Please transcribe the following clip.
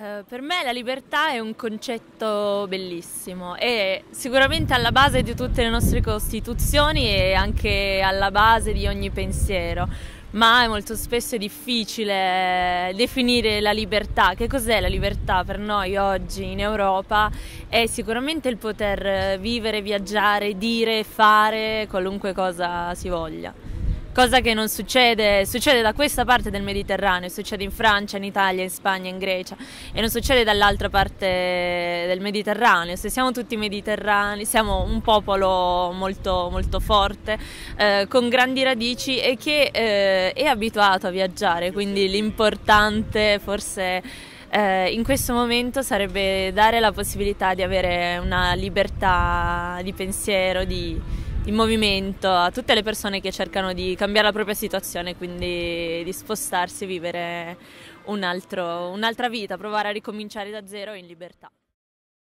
Eh, per me la libertà è un concetto bellissimo e sicuramente alla base di tutte le nostre costituzioni e anche alla base di ogni pensiero, ma è molto spesso difficile eh, definire la libertà. Che cos'è la libertà per noi oggi in Europa? È sicuramente il poter vivere, viaggiare, dire, fare qualunque cosa si voglia cosa che non succede, succede da questa parte del Mediterraneo, succede in Francia, in Italia, in Spagna, in Grecia e non succede dall'altra parte del Mediterraneo. Se siamo tutti mediterranei, siamo un popolo molto, molto forte, eh, con grandi radici e che eh, è abituato a viaggiare, quindi l'importante forse... Eh, in questo momento sarebbe dare la possibilità di avere una libertà di pensiero, di, in movimento, a tutte le persone che cercano di cambiare la propria situazione, quindi di spostarsi e vivere un altro, un'altra vita, provare a ricominciare da zero in libertà.